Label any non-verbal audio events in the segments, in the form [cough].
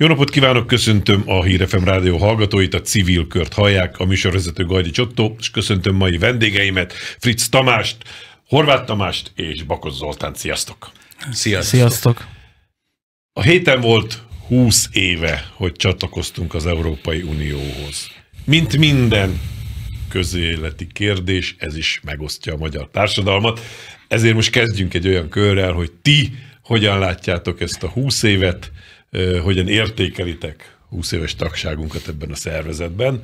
Jó napot kívánok, köszöntöm a Hírefem Rádió hallgatóit, a civil kört hallják, a műsorvezető Gajdi Csottó, és köszöntöm mai vendégeimet, Fritz Tamást, Horváth Tamást és Bakos Zoltán. Sziasztok! Sziasztok! Sziasztok. A héten volt 20 éve, hogy csatlakoztunk az Európai Unióhoz. Mint minden közéleti kérdés, ez is megosztja a magyar társadalmat. Ezért most kezdjünk egy olyan körrel, hogy ti hogyan látjátok ezt a 20 évet, hogyan értékelitek 20 éves tagságunkat ebben a szervezetben.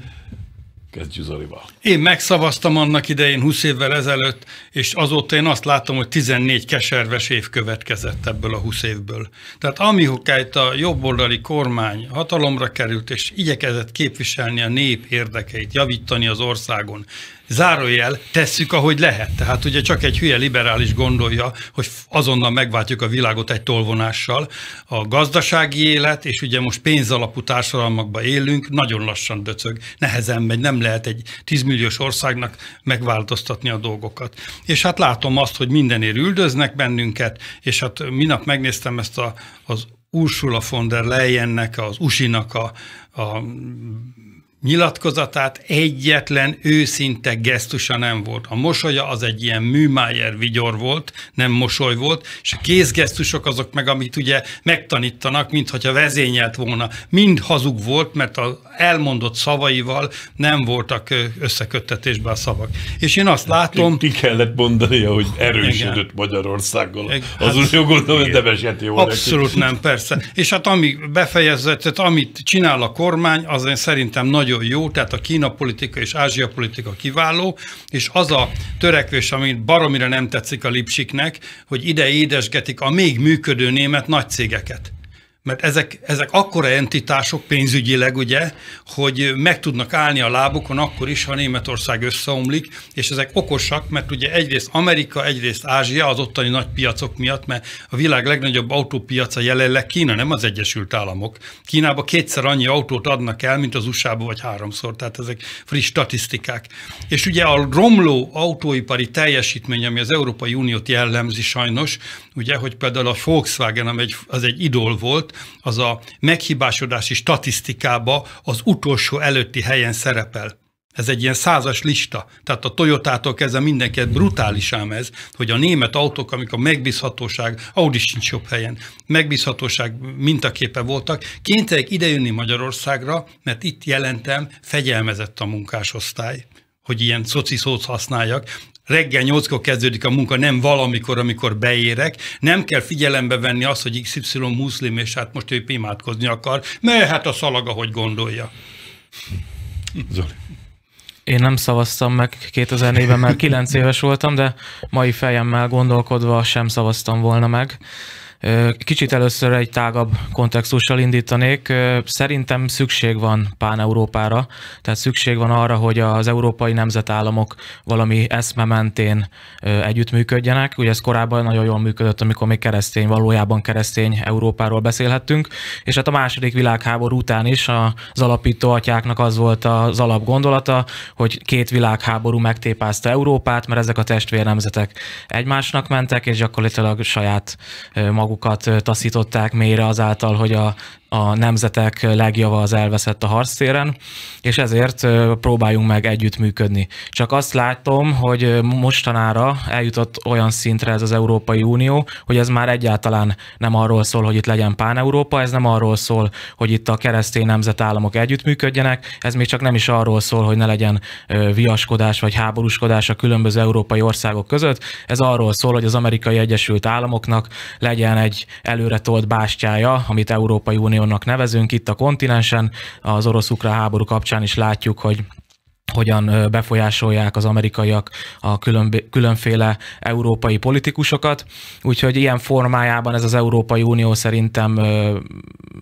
Kezdjük Zolival. Én megszavaztam annak idején 20 évvel ezelőtt, és azóta én azt látom, hogy 14 keserves év következett ebből a 20 évből. Tehát amihogy a jobboldali kormány hatalomra került, és igyekezett képviselni a nép érdekeit, javítani az országon, zárójel, tesszük, ahogy lehet. Tehát ugye csak egy hülye liberális gondolja, hogy azonnal megváltjuk a világot egy tolvonással. A gazdasági élet, és ugye most pénzalapú társadalmakba élünk, nagyon lassan döcög, nehezen megy, nem lehet egy tízmilliós országnak megváltoztatni a dolgokat. És hát látom azt, hogy mindenért üldöznek bennünket, és hát minap megnéztem ezt a, az Ursula von der Leyennek, az Usinak a, a nyilatkozatát egyetlen őszinte gesztusa nem volt. A mosolya az egy ilyen műmájer vigyor volt, nem mosoly volt, és a kézgesztusok azok meg, amit ugye megtanítanak, mintha vezényelt volna. Mind hazug volt, mert az elmondott szavaival nem voltak összeköttetésben a szavak. És én azt látom... Ki, kellett mondani, hogy erősödött igen. Magyarországgal. Az hát- úgy gondolom, hogy nem esett Abszolút neki. nem, persze. És hát ami befejezett, amit csinál a kormány, az én szerintem nagyon nagyon jó, tehát a Kína politika és Ázsia politika kiváló, és az a törekvés, amit baromira nem tetszik a Lipsiknek, hogy ide édesgetik a még működő német nagy cégeket mert ezek, ezek akkora entitások pénzügyileg, ugye, hogy meg tudnak állni a lábukon akkor is, ha Németország összeomlik, és ezek okosak, mert ugye egyrészt Amerika, egyrészt Ázsia az ottani nagy piacok miatt, mert a világ legnagyobb autópiaca jelenleg Kína, nem az Egyesült Államok. Kínába kétszer annyi autót adnak el, mint az usa vagy háromszor, tehát ezek friss statisztikák. És ugye a romló autóipari teljesítmény, ami az Európai Uniót jellemzi sajnos, ugye, hogy például a Volkswagen, ami egy, az egy idol volt, az a meghibásodási statisztikába az utolsó előtti helyen szerepel. Ez egy ilyen százas lista. Tehát a Toyota-tól kezdve mindenkit brutális ám ez, hogy a német autók, amik a megbízhatóság, Audi sincs jobb helyen, megbízhatóság mintaképe voltak, kénytelenek idejönni Magyarországra, mert itt jelentem, fegyelmezett a munkásosztály hogy ilyen szoci szót használjak, reggel nyolckor kezdődik a munka, nem valamikor, amikor beérek, nem kell figyelembe venni azt, hogy XY muszlim, és hát most ő imádkozni akar, mert hát a szalaga, hogy gondolja. Zoli. Én nem szavaztam meg 2004-ben, mert 9 éves voltam, de mai fejemmel gondolkodva sem szavaztam volna meg. Kicsit először egy tágabb kontextussal indítanék. Szerintem szükség van Pán-Európára, tehát szükség van arra, hogy az európai nemzetállamok valami eszme mentén együttműködjenek. Ugye ez korábban nagyon jól működött, amikor még keresztény, valójában keresztény Európáról beszélhettünk, és hát a második világháború után is az alapító atyáknak az volt az gondolata, hogy két világháború megtépázta Európát, mert ezek a testvér nemzetek egymásnak mentek, és gyakorlatilag saját maguk magukat taszították mélyre azáltal, hogy a a nemzetek legjava az elveszett a harctéren, és ezért próbáljunk meg együttműködni. Csak azt látom, hogy mostanára eljutott olyan szintre ez az Európai Unió, hogy ez már egyáltalán nem arról szól, hogy itt legyen Pán-Európa, ez nem arról szól, hogy itt a keresztény nemzetállamok együttműködjenek, ez még csak nem is arról szól, hogy ne legyen viaskodás vagy háborúskodás a különböző európai országok között, ez arról szól, hogy az amerikai Egyesült Államoknak legyen egy előretolt bástyája, amit Európai Unió regionnak nevezünk itt a kontinensen. Az orosz-ukrán háború kapcsán is látjuk, hogy hogyan befolyásolják az amerikaiak a különféle európai politikusokat. Úgyhogy ilyen formájában ez az Európai Unió szerintem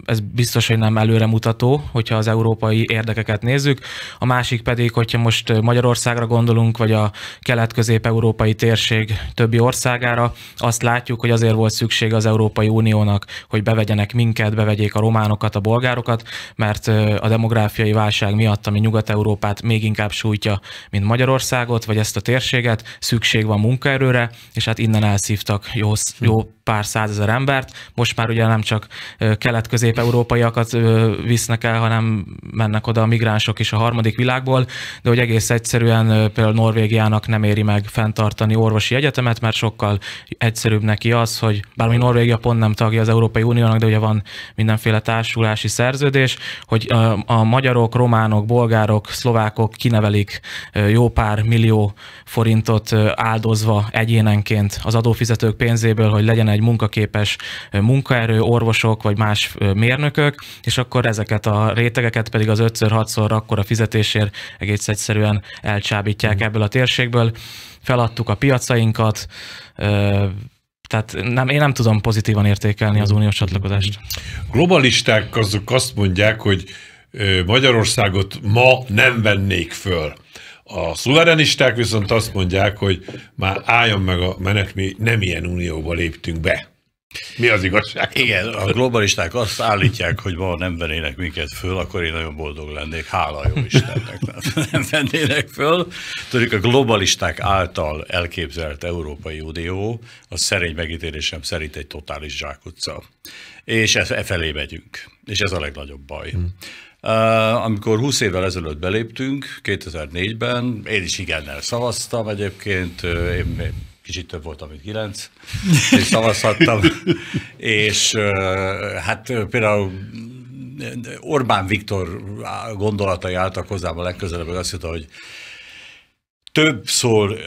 ez biztos, hogy nem előremutató, hogyha az európai érdekeket nézzük. A másik pedig, hogyha most Magyarországra gondolunk, vagy a kelet-közép-európai térség többi országára, azt látjuk, hogy azért volt szükség az Európai Uniónak, hogy bevegyenek minket, bevegyék a románokat, a bolgárokat, mert a demográfiai válság miatt, ami Nyugat-Európát még inkább inkább sújtja, mint Magyarországot, vagy ezt a térséget, szükség van munkaerőre, és hát innen elszívtak jó, jó pár százezer embert. Most már ugye nem csak kelet-közép-európaiakat visznek el, hanem mennek oda a migránsok is a harmadik világból, de hogy egész egyszerűen például Norvégiának nem éri meg fenntartani orvosi egyetemet, mert sokkal egyszerűbb neki az, hogy bármi Norvégia pont nem tagja az Európai Uniónak, de ugye van mindenféle társulási szerződés, hogy a magyarok, románok, bolgárok, szlovákok kinevelik jó pár millió forintot áldozva egyénenként az adófizetők pénzéből, hogy legyen egy munkaképes munkaerő, orvosok vagy más mérnökök, és akkor ezeket a rétegeket pedig az 5-6-szor a fizetésért egész egyszerűen elcsábítják mm. ebből a térségből. Feladtuk a piacainkat, tehát nem, én nem tudom pozitívan értékelni az mm. uniós csatlakozást. Mm. Globalisták azok azt mondják, hogy Magyarországot ma nem vennék föl. A szuverenisták viszont azt mondják, hogy már álljon meg a menet, mi nem ilyen unióba léptünk be. Mi az igazság? Igen, a globalisták azt állítják, hogy ma nem vennének minket föl, akkor én nagyon boldog lennék, hála jó Istennek. [laughs] nem vennének föl. Tudjuk, a globalisták által elképzelt Európai Unió, az szerény megítélésem szerint egy totális zsákutca. És e, e felé megyünk. És ez a legnagyobb baj. Hmm. Eh, amikor 20 évvel ezelőtt beléptünk, 2004-ben, én is igennel szavaztam egyébként, eh, én kicsit több voltam, mint 9, és szavazhattam, [laughs] és eh, hát például Orbán Viktor gondolatai álltak hozzám a legközelebb, azt mondta, hogy több, szól,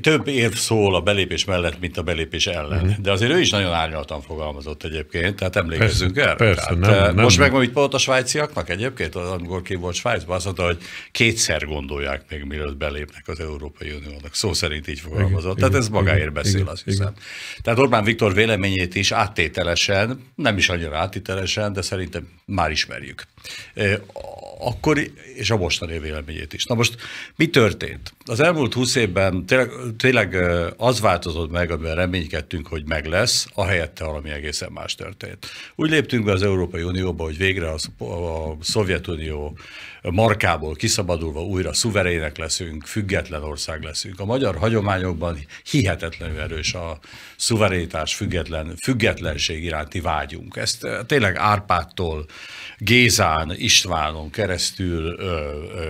több érv szól a belépés mellett, mint a belépés ellen. Mm. De azért ő is nagyon árnyaltan fogalmazott egyébként, tehát emlékezzünk el. Persze, tehát, nem, eh, nem. Most meg amit volt a svájciaknak egyébként, amikor ki volt Svájcban, azt mondta, hogy kétszer gondolják még, mielőtt belépnek az Európai Uniónak. Szó szerint így fogalmazott. Igen, tehát ez magáért igen, beszél, igen, azt hiszem. Igen. Tehát Orbán Viktor véleményét is áttételesen, nem is annyira áttételesen, de szerintem már ismerjük. Eh, akkor, és a mostani véleményét is. Na most mi történt? az elmúlt húsz évben tényleg, tényleg az változott meg, amivel reménykedtünk, hogy meg lesz, ahelyette valami egészen más történt. Úgy léptünk be az Európai Unióba, hogy végre a, a Szovjetunió markából kiszabadulva újra szuverének leszünk, független ország leszünk. A magyar hagyományokban hihetetlenül erős a szuverenitás, független, függetlenség iránti vágyunk. Ezt eh, tényleg Árpádtól, Gézán, Istvánon keresztül,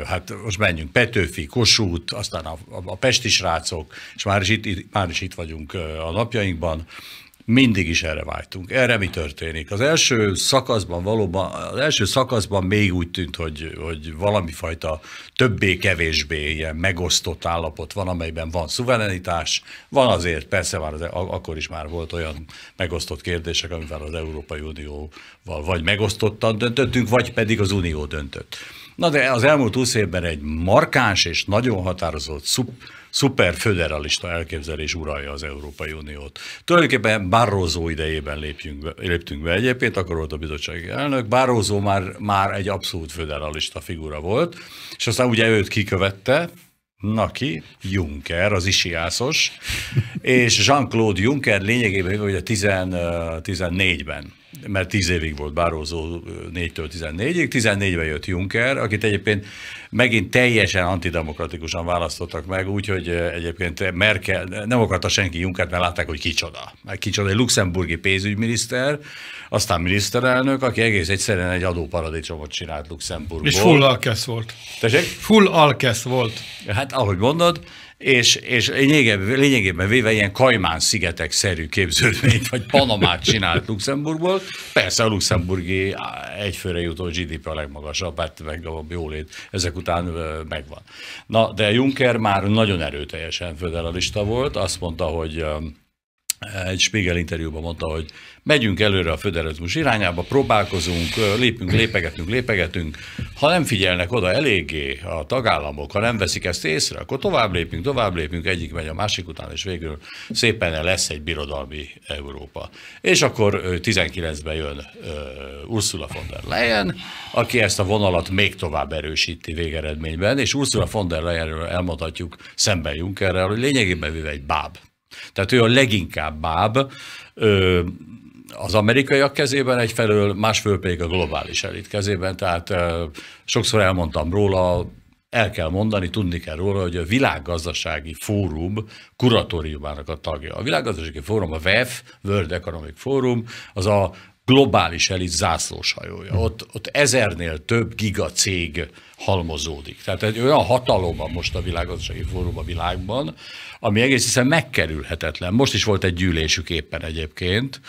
hát most menjünk Petőfi, Kosút, aztán a, a, a pesti srácok, és már is, itt, már is itt vagyunk a napjainkban, mindig is erre vágytunk. Erre mi történik? Az első szakaszban valóban, az első szakaszban még úgy tűnt, hogy, hogy valami fajta többé-kevésbé ilyen megosztott állapot van, amelyben van szuverenitás, van azért, persze már az, e- akkor is már volt olyan megosztott kérdések, amivel az Európai Unióval vagy megosztottan döntöttünk, vagy pedig az Unió döntött. Na de az elmúlt 20 évben egy markáns és nagyon határozott szup, szuperföderalista elképzelés uralja az Európai Uniót. Tulajdonképpen Barroso idejében lépjünk be, léptünk be egyébként, akkor volt a bizottsági elnök. Barroso már, már egy abszolút föderalista figura volt, és aztán ugye őt kikövette, Naki, Juncker, az isiászos, [laughs] és Jean-Claude Juncker lényegében, hogy a 14-ben mert 10 évig volt bárózó 4-től 14-ig, 14-ben jött Juncker, akit egyébként megint teljesen antidemokratikusan választottak meg, úgyhogy egyébként Merkel, nem akarta senki Junckert, mert látták, hogy kicsoda. Mert kicsoda egy luxemburgi pénzügyminiszter, aztán miniszterelnök, aki egész egyszerűen egy adóparadicsomot csinált Luxemburgból. És full alkesz volt. Tessék? Full alkesz volt. Hát ahogy mondod, és, és lényegében, lényegében véve ilyen Kajmán szigetek-szerű képződményt, vagy Panamát csinált Luxemburgból. Persze a luxemburgi egyfőre jutó GDP a legmagasabb, hát meg a jólét ezek után megvan. Na, de Juncker már nagyon erőteljesen föderalista volt, azt mondta, hogy egy Spiegel interjúban mondta, hogy megyünk előre a föderalizmus irányába, próbálkozunk, lépünk, lépegetünk, lépegetünk. Ha nem figyelnek oda eléggé a tagállamok, ha nem veszik ezt észre, akkor tovább lépünk, tovább lépünk, egyik megy a másik után, és végül szépen lesz egy birodalmi Európa. És akkor 19-ben jön Ursula von der Leyen, aki ezt a vonalat még tovább erősíti végeredményben, és Ursula von der Leyenről elmondhatjuk szemben Junckerrel, hogy lényegében véve egy báb. Tehát ő a leginkább báb, ö, az amerikaiak kezében egyfelől, másfelől pedig a globális elit kezében, tehát ö, sokszor elmondtam róla, el kell mondani, tudni kell róla, hogy a világgazdasági fórum kuratóriumának a tagja. A világgazdasági fórum, a WEF, World Economic Forum, az a globális elit zászlóshajója. Mm. Hm. Ott, ott ezernél több gigacég halmozódik. Tehát egy olyan hatalom van most a világgazdasági fórum a világban, ami egész hiszen megkerülhetetlen. Most is volt egy gyűlésük éppen egyébként,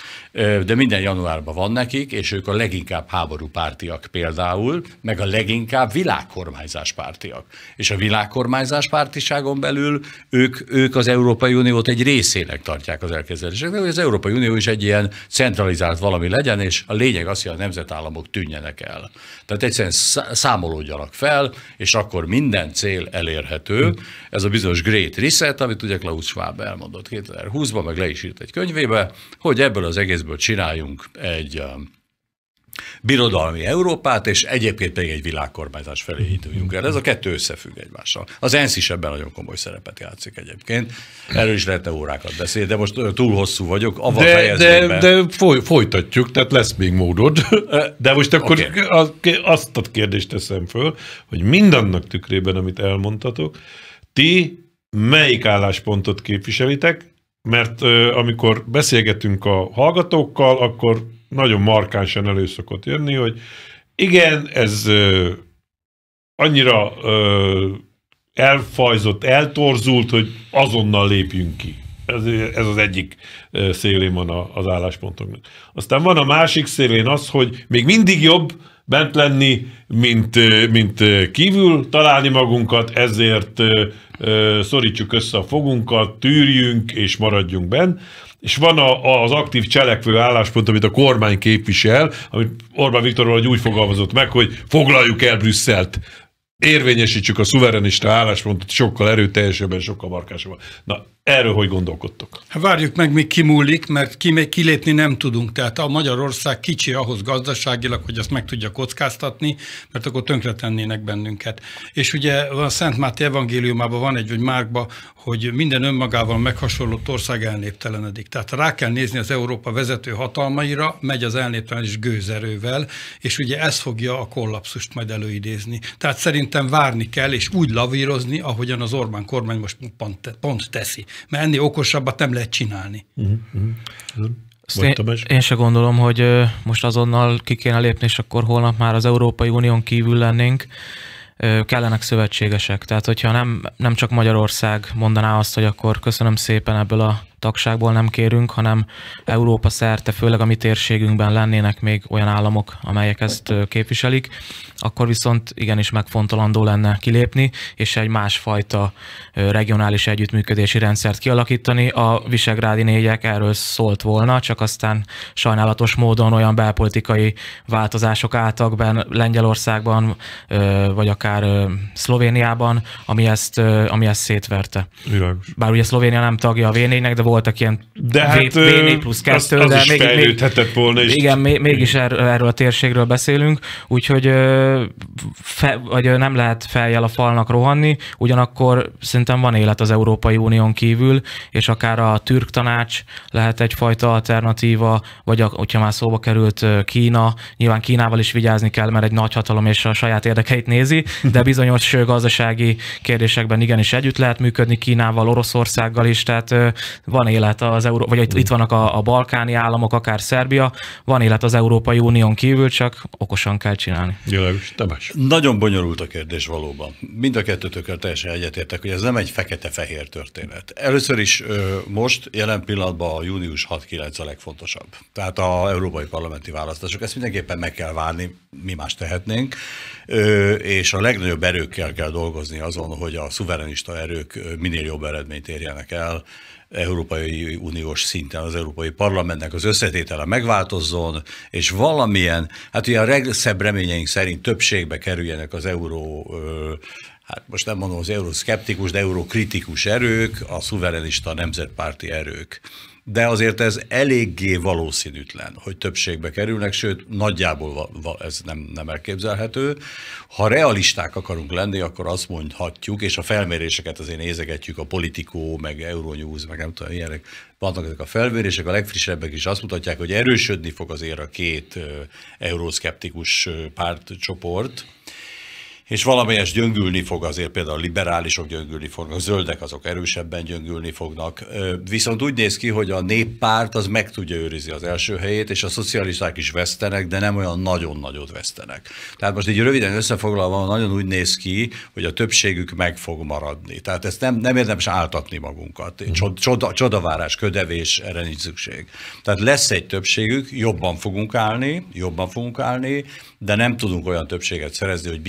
de minden januárban van nekik, és ők a leginkább pártiak például, meg a leginkább világkormányzás pártiak. És a világkormányzás pártiságon belül ők, ők az Európai Uniót egy részének tartják az elképzeléseknek, hogy az Európai Unió is egy ilyen centralizált valami legyen, és a lényeg az, hogy a nemzetállamok tűnjenek el. Tehát egyszerűen számolódjanak fel, és akkor minden cél elérhető. Ez a bizonyos Great Reset, amit ugye Klaus Schwab elmondott 2020-ban, meg le is írt egy könyvébe, hogy ebből az egészből csináljunk egy birodalmi Európát, és egyébként pedig egy világkormányzás felé induljunk el. Ez a kettő összefügg egymással. Az ENSZ is ebben nagyon komoly szerepet játszik egyébként. Erről is lehetne órákat beszélni, de most túl hosszú vagyok, Ava de, fejezném de, de foly, folytatjuk, tehát lesz még módod. [laughs] De most akkor okay. azt a kérdést teszem föl, hogy mindannak tükrében, amit elmondtatok, ti melyik álláspontot képviselitek, mert ö, amikor beszélgetünk a hallgatókkal, akkor nagyon markánsan elő szokott jönni, hogy igen, ez ö, annyira ö, elfajzott, eltorzult, hogy azonnal lépjünk ki. Ez, ez az egyik szélén van az álláspontoknak. Aztán van a másik szélén az, hogy még mindig jobb bent lenni, mint, mint kívül találni magunkat, ezért szorítsuk össze a fogunkat, tűrjünk és maradjunk benn. És van a, az aktív cselekvő álláspont, amit a kormány képvisel, amit Orbán Viktor valahogy úgy fogalmazott meg, hogy foglaljuk el Brüsszelt érvényesítsük a szuverenista álláspontot sokkal erőteljesebben, sokkal markásabban. Na, Erről hogy gondolkodtok? Hát várjuk meg, mi kimúlik, mert ki, még kilépni nem tudunk. Tehát a Magyarország kicsi ahhoz gazdaságilag, hogy azt meg tudja kockáztatni, mert akkor tönkretennének bennünket. És ugye a Szent Máté evangéliumában van egy, vagy Márkba, hogy minden önmagával meghasonlott ország elnéptelenedik. Tehát rá kell nézni az Európa vezető hatalmaira, megy az elnéptelenedés gőzerővel, és ugye ez fogja a kollapszust majd előidézni. Tehát szerintem várni kell, és úgy lavírozni, ahogyan az Orbán kormány most pont, pont teszi mert ennél okosabbat nem lehet csinálni. Uh-huh. Én, én se gondolom, hogy most azonnal ki kéne lépni, és akkor holnap már az Európai Unión kívül lennénk kellenek szövetségesek. Tehát, hogyha nem, nem csak Magyarország mondaná azt, hogy akkor köszönöm szépen ebből a tagságból nem kérünk, hanem Európa szerte, főleg a mi térségünkben lennének még olyan államok, amelyek ezt képviselik, akkor viszont igenis megfontolandó lenne kilépni, és egy másfajta regionális együttműködési rendszert kialakítani. A visegrádi négyek erről szólt volna, csak aztán sajnálatos módon olyan belpolitikai változások álltak benne Lengyelországban, vagy akár Szlovéniában, ami ezt, ami ezt szétverte. Világos. Bár ugye Szlovénia nem tagja a v de volt voltak ilyen de hát, v, V4 plusz 2, az, az de is még, volna is. Igen, mégis er- erről a térségről beszélünk, úgyhogy fe, vagy nem lehet feljel a falnak rohanni, ugyanakkor szerintem van élet az Európai Unión kívül, és akár a türk tanács lehet egyfajta alternatíva, vagy a, hogyha már szóba került Kína, nyilván Kínával is vigyázni kell, mert egy nagy hatalom és a saját érdekeit nézi, de bizonyos gazdasági kérdésekben igenis együtt lehet működni Kínával, Oroszországgal is, tehát van élet az Euró... vagy itt, itt vannak a, a balkáni államok, akár Szerbia, van élet az Európai Unión kívül, csak okosan kell csinálni. Jövős, Tamás. Nagyon bonyolult a kérdés valóban. Mind a kettőtökkel teljesen egyetértek, hogy ez nem egy fekete-fehér történet. Először is most, jelen pillanatban a június 6-9 a legfontosabb. Tehát a európai parlamenti választások. Ezt mindenképpen meg kell várni, mi más tehetnénk. És a legnagyobb erőkkel kell dolgozni azon, hogy a szuverenista erők minél jobb eredményt érjenek el, Európai Uniós szinten az Európai Parlamentnek az összetétele megváltozzon, és valamilyen, hát ugye a legszebb reményeink szerint többségbe kerüljenek az euró hát most nem mondom az euró szkeptikus, de euró kritikus erők, a szuverenista nemzetpárti erők de azért ez eléggé valószínűtlen, hogy többségbe kerülnek, sőt, nagyjából ez nem, nem elképzelhető. Ha realisták akarunk lenni, akkor azt mondhatjuk, és a felméréseket azért nézegetjük, a Politikó, meg Euronews, meg nem tudom, ilyenek vannak ezek a felmérések, a legfrissebbek is azt mutatják, hogy erősödni fog azért a két euroszkeptikus pártcsoport, és valamelyes gyöngülni fog azért, például a liberálisok gyöngülni fognak, a zöldek azok erősebben gyöngülni fognak. Viszont úgy néz ki, hogy a néppárt az meg tudja őrizni az első helyét, és a szocialisták is vesztenek, de nem olyan nagyon nagyot vesztenek. Tehát most így röviden összefoglalva nagyon úgy néz ki, hogy a többségük meg fog maradni. Tehát ezt nem, nem érdemes áltatni magunkat. Mhm. csoda, csodavárás, ködevés, erre nincs szükség. Tehát lesz egy többségük, jobban fogunk állni, jobban fogunk állni, de nem tudunk olyan többséget szerezni, hogy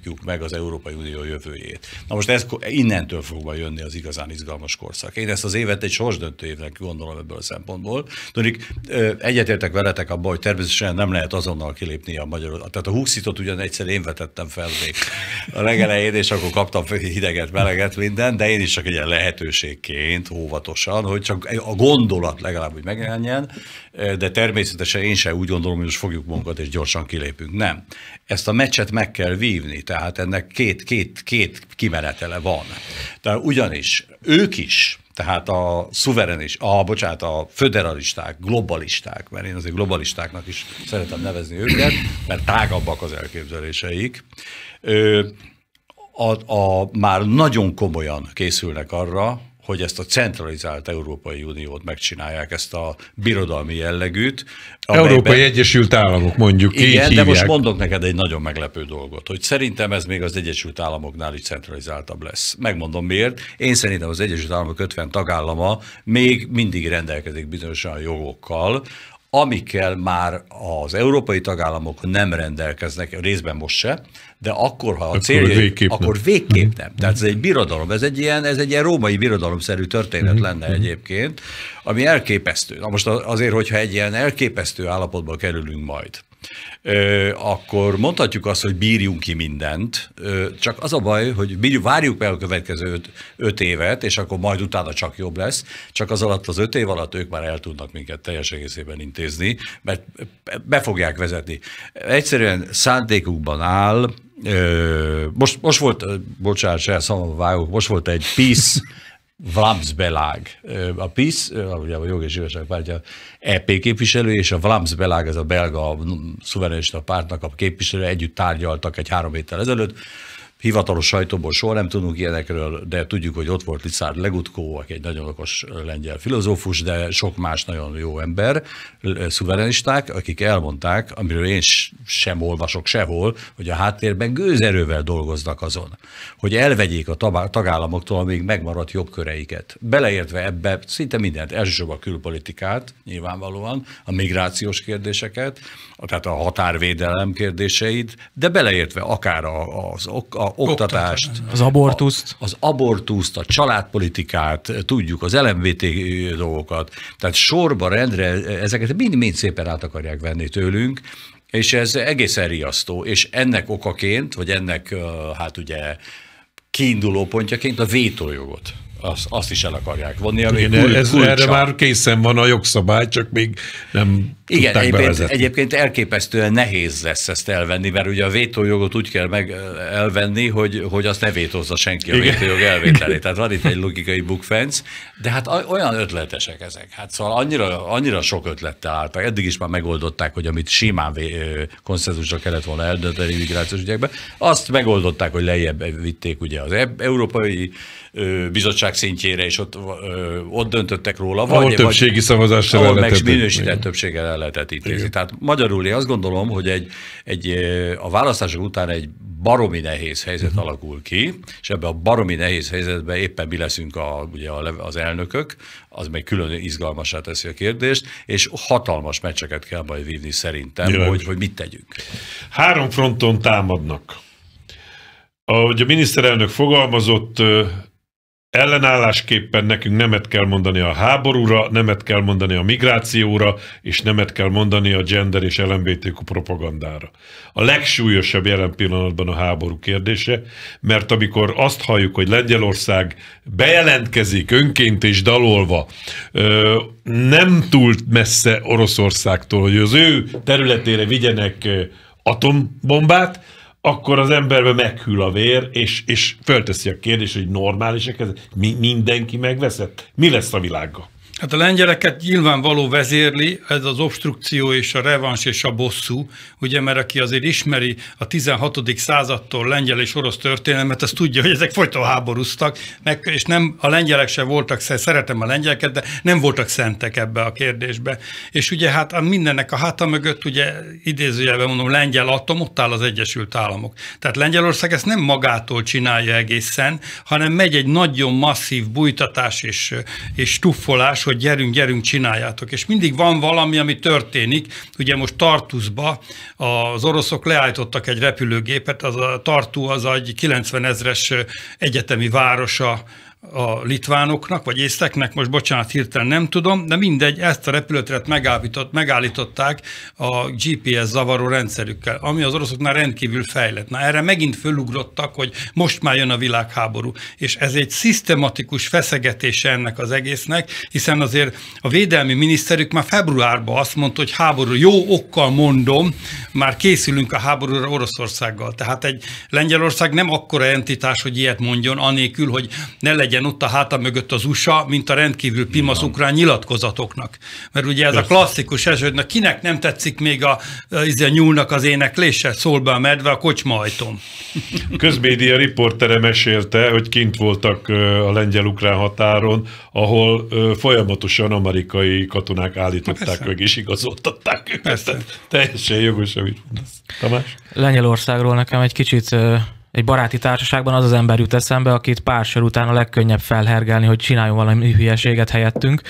alakítjuk meg az Európai Unió jövőjét. Na most ez, innentől fogva jönni az igazán izgalmas korszak. Én ezt az évet egy sorsdöntő évnek gondolom ebből a szempontból. Tudjuk, egyetértek veletek abban, hogy természetesen nem lehet azonnal kilépni a magyar. Tehát a húszítot ugyan egyszer én vetettem fel még a legelején, és akkor kaptam hideget, meleget, minden, de én is csak egy ilyen lehetőségként, óvatosan, hogy csak a gondolat legalább, hogy megjelenjen, de természetesen én sem úgy gondolom, hogy most fogjuk magunkat és gyorsan kilépünk. Nem. Ezt a meccset meg kell vívni tehát ennek két, két, két kimenetele van. De ugyanis ők is tehát a szuverenis, a, bocsánat, a föderalisták, globalisták, mert én azért globalistáknak is szeretem nevezni őket, mert tágabbak az elképzeléseik, a, a, már nagyon komolyan készülnek arra, hogy ezt a centralizált Európai Uniót megcsinálják, ezt a birodalmi jellegűt. Amelyben... Európai Egyesült Államok mondjuk Igen, így de hívják. most mondok neked egy nagyon meglepő dolgot, hogy szerintem ez még az Egyesült Államoknál is centralizáltabb lesz. Megmondom miért. Én szerintem az Egyesült Államok 50 tagállama még mindig rendelkezik bizonyosan jogokkal, amikkel már az európai tagállamok nem rendelkeznek, részben most se, de akkor, ha a akkor célja, végképp akkor nem. végképp nem. Mhm. Tehát ez egy birodalom, ez egy ilyen, ez egy ilyen római birodalomszerű történet mm-hmm. lenne mhm. egyébként, ami elképesztő. Na most azért, hogyha egy ilyen elképesztő állapotba kerülünk majd, akkor mondhatjuk azt, hogy bírjunk ki mindent, csak az a baj, hogy bírjuk, várjuk meg a következő öt, öt évet, és akkor majd utána csak jobb lesz, csak az alatt az öt év alatt ők már el tudnak minket teljes egészében intézni, mert be fogják vezetni. Egyszerűen szándékukban áll, most, most volt, bocsánat, se szóval vágok, most volt egy PISZ Vlamsbelág. A PISZ, ugye a Jog és Zsírság pártja EP képviselő, és a Vlamsbelág, ez a belga szuverenista pártnak a képviselő, együtt tárgyaltak egy három héttel ezelőtt, hivatalos sajtóból soha nem tudunk ilyenekről, de tudjuk, hogy ott volt Licár Legutkó, aki egy nagyon okos lengyel filozófus, de sok más nagyon jó ember, eh, szuverenisták, akik elmondták, amiről én sem olvasok sehol, hogy a háttérben gőzerővel dolgoznak azon, hogy elvegyék a tagállamoktól a még megmaradt jogköreiket. Beleértve ebbe szinte mindent, elsősorban a külpolitikát, nyilvánvalóan, a migrációs kérdéseket, tehát a határvédelem kérdéseit, de beleértve akár az, a oktatást, az abortuszt, a, az abortuszt, a családpolitikát, tudjuk, az LMBT dolgokat, tehát sorba rendre ezeket mind-mind szépen át akarják venni tőlünk, és ez egészen riasztó, és ennek okaként, vagy ennek hát ugye kiinduló pontjaként a vétójogot azt, azt is el akarják vonni. Ami Igen, kul, ez, erre már készen van a jogszabály, csak még nem Igen, tudták egyébként, bevezetni. egyébként elképesztően nehéz lesz ezt elvenni, mert ugye a vétójogot úgy kell meg elvenni, hogy, hogy azt ne vétózza senki a Igen. vétójog elvételét. Tehát van itt egy logikai bukfenc, de hát olyan ötletesek ezek. Hát szóval annyira, annyira sok ötlettel álltak. Eddig is már megoldották, hogy amit simán konszenzusra kellett volna eldönteni migrációs ügyekben, azt megoldották, hogy lejjebb vitték ugye az európai bizottság szintjére, és ott, ott döntöttek róla. Vagy, ahol többségi vagy, szavazás sem ahol meg minősített igen. többséggel el lehetett ítézni. Igen. Tehát magyarul én azt gondolom, hogy egy, egy, a választások után egy baromi nehéz helyzet uh-huh. alakul ki, és ebbe a baromi nehéz helyzetbe éppen mi leszünk a, ugye az elnökök, az még külön izgalmasá teszi a kérdést, és hatalmas meccseket kell majd vívni szerintem, hogy, hogy mit tegyünk. Három fronton támadnak. Ahogy a miniszterelnök fogalmazott, ellenállásképpen nekünk nemet kell mondani a háborúra, nemet kell mondani a migrációra, és nemet kell mondani a gender és LMBTQ propagandára. A legsúlyosabb jelen pillanatban a háború kérdése, mert amikor azt halljuk, hogy Lengyelország bejelentkezik önként és dalolva, nem túl messze Oroszországtól, hogy az ő területére vigyenek atombombát, akkor az emberbe meghűl a vér, és, és fölteszi a kérdést, hogy normálisek ez, mi, mindenki megveszett? Mi lesz a világgal? Hát a lengyeleket nyilvánvaló vezérli ez az obstrukció és a revans és a bosszú, ugye, mert aki azért ismeri a 16. századtól lengyel és orosz történelmet, az tudja, hogy ezek folyton háborúztak, meg, és nem a lengyelek se voltak, szeretem a lengyeleket, de nem voltak szentek ebbe a kérdésbe. És ugye hát a mindennek a háta mögött, ugye idézőjelben mondom, lengyel atom, ott áll az Egyesült Államok. Tehát Lengyelország ezt nem magától csinálja egészen, hanem megy egy nagyon masszív bújtatás és, és tuffolás, hogy gyerünk, gyerünk, csináljátok. És mindig van valami, ami történik. Ugye most Tartuszba az oroszok leállítottak egy repülőgépet, az a Tartu az egy 90 ezres egyetemi városa a litvánoknak, vagy észteknek, most bocsánat, hirtelen nem tudom, de mindegy, ezt a repülőteret megállított, megállították a GPS zavaró rendszerükkel, ami az oroszoknál rendkívül fejlett. Na erre megint fölugrottak, hogy most már jön a világháború, és ez egy szisztematikus feszegetése ennek az egésznek, hiszen azért a védelmi miniszterük már februárban azt mondta, hogy háború, jó okkal mondom, már készülünk a háborúra Oroszországgal. Tehát egy Lengyelország nem akkora entitás, hogy ilyet mondjon, anélkül, hogy ne legyen legyen ott a háta mögött az USA, mint a rendkívül pimasz ukrán nyilatkozatoknak. Mert ugye ez Persze. a klasszikus eset, hogy na kinek nem tetszik még a, a izé, nyúlnak az éneklése, szól be a medve a kocsma ajtón. [laughs] Közmédia riportere mesélte, hogy kint voltak a lengyel-ukrán határon, ahol folyamatosan amerikai katonák állították meg és igazoltatták őket. Persze. Teljesen jogos, amit mondasz. Tamás? Lengyelországról nekem egy kicsit egy baráti társaságban az az ember jut eszembe, akit pár sor után a legkönnyebb felhergelni, hogy csináljon valami hülyeséget helyettünk.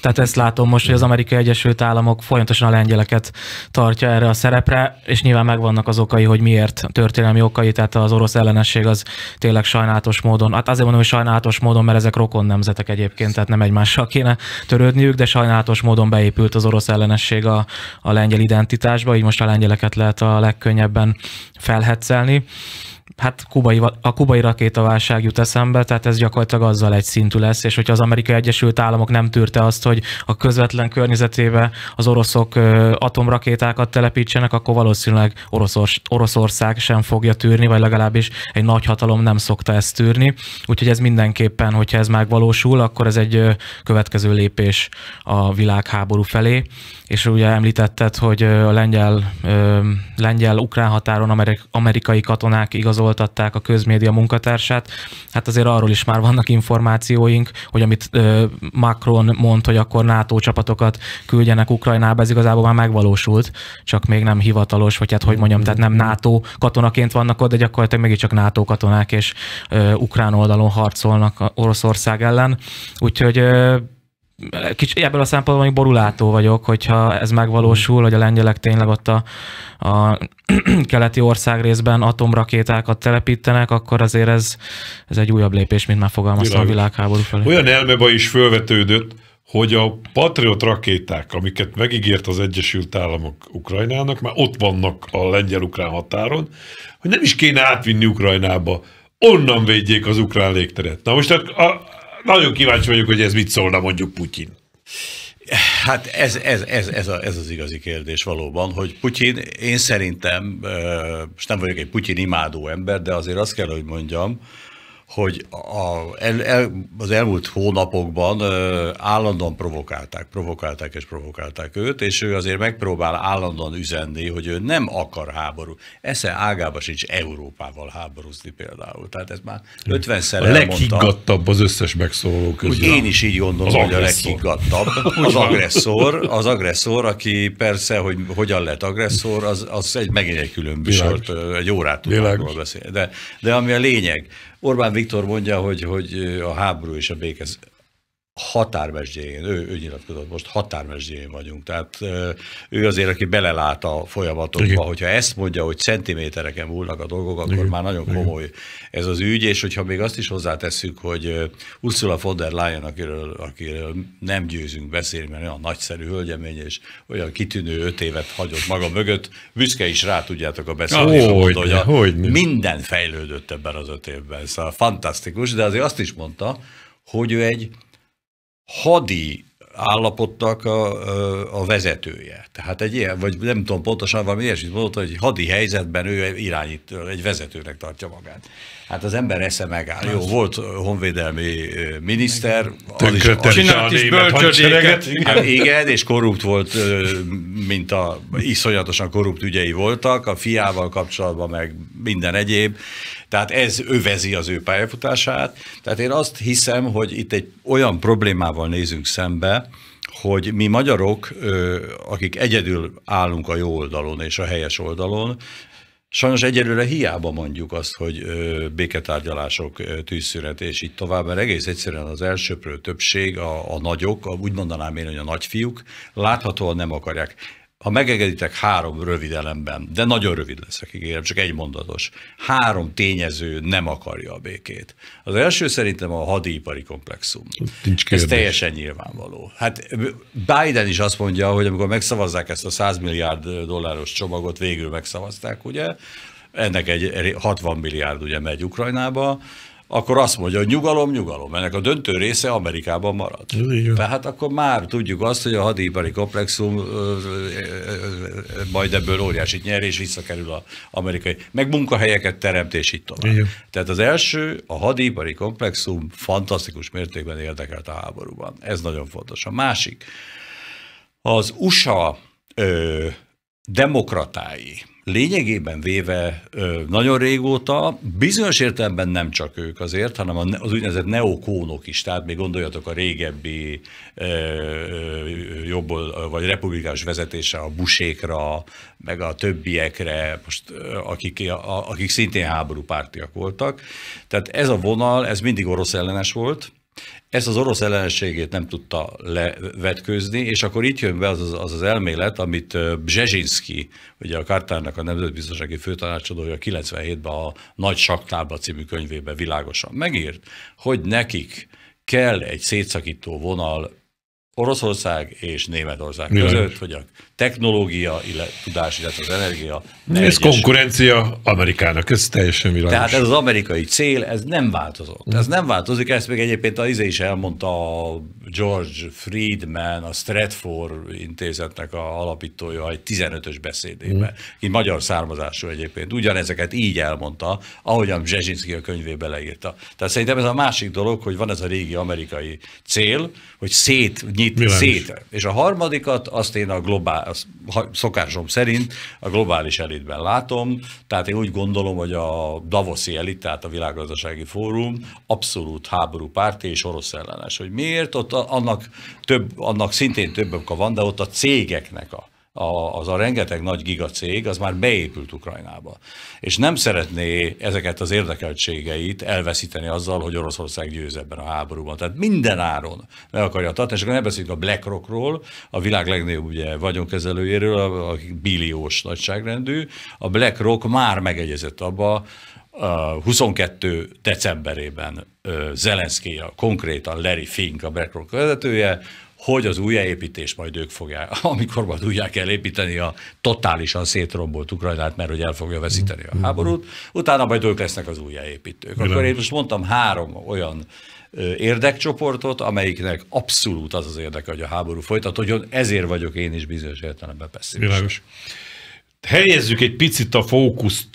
Tehát ezt látom most, hogy az Amerikai Egyesült Államok folyamatosan a lengyeleket tartja erre a szerepre, és nyilván megvannak az okai, hogy miért történelmi okai, tehát az orosz ellenesség az tényleg sajnálatos módon. Hát azért mondom, hogy sajnálatos módon, mert ezek rokon nemzetek egyébként, tehát nem egymással kéne törődniük, de sajnálatos módon beépült az orosz ellenesség a, a lengyel identitásba, így most a lengyeleket lehet a legkönnyebben felhetszelni hát kubai, a kubai rakétaválság jut eszembe, tehát ez gyakorlatilag azzal egy szintű lesz, és hogyha az Amerikai Egyesült Államok nem tűrte azt, hogy a közvetlen környezetébe az oroszok atomrakétákat telepítsenek, akkor valószínűleg Oroszors, Oroszország sem fogja tűrni, vagy legalábbis egy nagy hatalom nem szokta ezt tűrni. Úgyhogy ez mindenképpen, hogyha ez megvalósul, akkor ez egy következő lépés a világháború felé. És ugye említetted, hogy a lengyel, lengyel-ukrán határon amerikai katonák igazol elraboltatták a közmédia munkatársát. Hát azért arról is már vannak információink, hogy amit Macron mond, hogy akkor NATO csapatokat küldjenek Ukrajnába, ez igazából már megvalósult, csak még nem hivatalos, vagy hát hogy mondjam, tehát nem NATO katonaként vannak ott, de gyakorlatilag csak NATO katonák és ukrán oldalon harcolnak Oroszország ellen. Úgyhogy ö, kicsi, ebből a szempontból még borulátó vagyok, hogyha ez megvalósul, hogy a lengyelek tényleg ott a, a [clears throat] keleti ország részben atomrakétákat telepítenek, akkor azért ez, ez egy újabb lépés, mint már fogalmazta a világháború felé. Olyan elmeba is felvetődött, hogy a Patriot rakéták, amiket megígért az Egyesült Államok Ukrajnának, már ott vannak a lengyel-ukrán határon, hogy nem is kéne átvinni Ukrajnába, onnan védjék az ukrán légteret. Na most hát a, nagyon kíváncsi vagyok, hogy ez mit szólna mondjuk Putyin. Hát ez, ez, ez, ez, a, ez az igazi kérdés valóban, hogy Putyin, én szerintem, és nem vagyok egy Putyin imádó ember, de azért azt kell, hogy mondjam, hogy a, el, el, az elmúlt hónapokban ö, állandóan provokálták, provokálták és provokálták őt, és ő azért megpróbál állandóan üzenni, hogy ő nem akar háború. Esze ágába sincs Európával háborúzni például. Tehát ez már 50 hm. szer A leghiggadtabb az összes megszóló közül. Úgy én is így gondolom, az hogy agresszor. a leghiggadtabb. Az agresszor, az agresszor, aki persze, hogy hogyan lett agresszor, az, az egy, megint egy külön egy órát tudnak beszélni. De, de ami a lényeg, Orbán Viktor mondja, hogy, hogy a háború és a béke határmesdjén, ő, ő nyilatkozott most, határmesdjén vagyunk. Tehát ő azért, aki belelát a folyamatokba, Igen. hogyha ezt mondja, hogy centimétereken múlnak a dolgok, akkor Igen. már nagyon komoly Igen. ez az ügy, és hogyha még azt is hozzáteszünk, hogy Ursula von der Leyen, akiről, akiről nem győzünk beszélni, mert olyan nagyszerű hölgyemény, és olyan kitűnő öt évet hagyott maga mögött, büszke is rá tudjátok a beszélni, hogy, hogy, hogy minden fejlődött ebben az öt évben, szóval fantasztikus, de azért azt is mondta, hogy ő egy hadi állapotnak a, a vezetője. Tehát egy ilyen, vagy nem tudom pontosan, valami ilyesmit mondott, hogy hadi helyzetben ő irányít, egy vezetőnek tartja magát. Hát az ember esze megáll. Jó, volt honvédelmi miniszter, tönkrötte a, a német Hát igen, és korrupt volt, mint a iszonyatosan korrupt ügyei voltak, a fiával kapcsolatban meg minden egyéb. Tehát ez övezi az ő pályafutását. Tehát én azt hiszem, hogy itt egy olyan problémával nézünk szembe, hogy mi magyarok, akik egyedül állunk a jó oldalon és a helyes oldalon, Sajnos egyelőre hiába mondjuk azt, hogy béketárgyalások, tűzszünet és így tovább, mert egész egyszerűen az elsőprő többség, a, a nagyok, a, úgy mondanám én, hogy a nagyfiúk láthatóan nem akarják ha megegeditek három rövid elemben, de nagyon rövid leszek, ígérem, csak egy mondatos. Három tényező nem akarja a békét. Az első szerintem a hadipari komplexum. Nincs Ez teljesen nyilvánvaló. Hát Biden is azt mondja, hogy amikor megszavazzák ezt a 100 milliárd dolláros csomagot, végül megszavazták, ugye, ennek egy 60 milliárd ugye megy Ukrajnába, akkor azt mondja, hogy nyugalom, nyugalom. Ennek a döntő része Amerikában marad. Tehát akkor már tudjuk azt, hogy a hadipari komplexum majd ebből óriásit nyer, és visszakerül az amerikai, meg munkahelyeket teremt, és így tovább. Igen. Tehát az első, a hadipari komplexum fantasztikus mértékben érdekelt a háborúban. Ez nagyon fontos. A másik, az USA ö, demokratái, lényegében véve nagyon régóta, bizonyos értelemben nem csak ők azért, hanem az úgynevezett neokónok is, tehát még gondoljatok a régebbi jobból vagy republikás vezetése a busékra, meg a többiekre, most, akik, akik szintén háborúpártiak voltak. Tehát ez a vonal, ez mindig orosz ellenes volt, ezt az orosz ellenségét nem tudta levetkőzni, és akkor itt jön be az az, az, az elmélet, amit Brzezinski, ugye a Kártárnak a nemzetbiztonsági főtanácsadója 97-ben a Nagy Saktába című könyvében világosan megírt, hogy nekik kell egy szétszakító vonal Oroszország és Németország Milyen. között, hogy a technológia, illetve tudás, illetve az energia. Ne ez egyes. konkurencia Amerikának, ez teljesen világos. Tehát ez az amerikai cél, ez nem változott. Ez nem változik, ezt még egyébként az izé is elmondta a George Friedman, a Stratford intézetnek a alapítója egy 15-ös beszédében. Mm. Így magyar származású egyébként. Ugyanezeket így elmondta, ahogyan Zsezsinszki a könyvébe leírta. Tehát szerintem ez a másik dolog, hogy van ez a régi amerikai cél, hogy szét nyit Milyen szét. Is. És a harmadikat azt én a globál, szokásom szerint a globális elitben látom, tehát én úgy gondolom, hogy a Davoszi elit, tehát a világgazdasági fórum abszolút háború párti és orosz ellenes. Hogy miért? Ott annak, több, annak szintén több oka van, de ott a cégeknek a a, az a rengeteg nagy gigacég, az már beépült Ukrajnába. És nem szeretné ezeket az érdekeltségeit elveszíteni azzal, hogy Oroszország győz ebben a háborúban. Tehát minden áron meg akarja tartani, és akkor ne beszéljünk a BlackRockról, a világ legnagyobb ugye, vagyonkezelőjéről, a, a billiós nagyságrendű. A BlackRock már megegyezett abba, a 22. decemberében Zelenszkij, a konkrétan Larry Fink, a BlackRock vezetője, hogy az újjáépítés majd ők fogják, [laughs] amikor majd újjá kell építeni a totálisan szétrombolt Ukrajnát, mert hogy el fogja veszíteni a mm-hmm. háborút, utána majd ők lesznek az újjáépítők. Akkor én most mondtam három olyan érdekcsoportot, amelyiknek abszolút az az érdeke, hogy a háború folytatódjon, ezért vagyok én is bizonyos értelemben pessimista. Világos. Helyezzük egy picit a fókuszt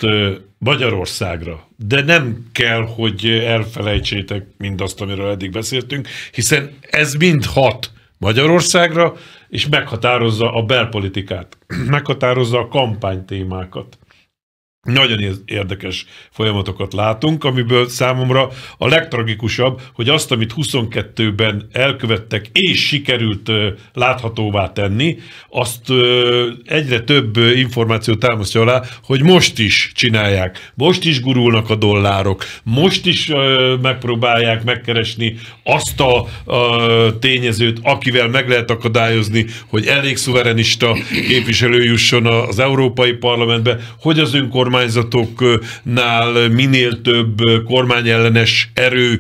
Magyarországra, de nem kell, hogy elfelejtsétek mindazt, amiről eddig beszéltünk, hiszen ez mind hat Magyarországra, és meghatározza a belpolitikát, meghatározza a kampánytémákat nagyon érdekes folyamatokat látunk, amiből számomra a legtragikusabb, hogy azt, amit 22-ben elkövettek és sikerült láthatóvá tenni, azt egyre több információ támasztja alá, hogy most is csinálják, most is gurulnak a dollárok, most is megpróbálják megkeresni azt a tényezőt, akivel meg lehet akadályozni, hogy elég szuverenista képviselő jusson az Európai Parlamentbe, hogy az önkormányzat önkormányzatoknál minél több kormányellenes erő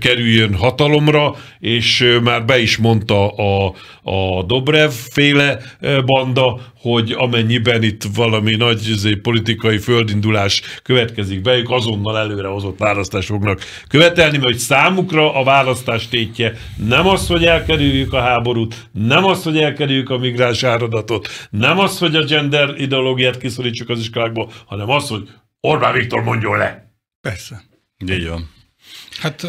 kerüljön hatalomra, és már be is mondta a, a Dobrev féle banda, hogy amennyiben itt valami nagy izé, politikai földindulás következik be, ők azonnal előrehozott választást fognak követelni, mert hogy számukra a választás tétje nem az, hogy elkerüljük a háborút, nem az, hogy elkerüljük a migráns áradatot, nem az, hogy a gender ideológiát kiszorítsuk az iskolákból, hanem hanem az, hogy Orbán Viktor mondjon le. Persze. Így van. Hát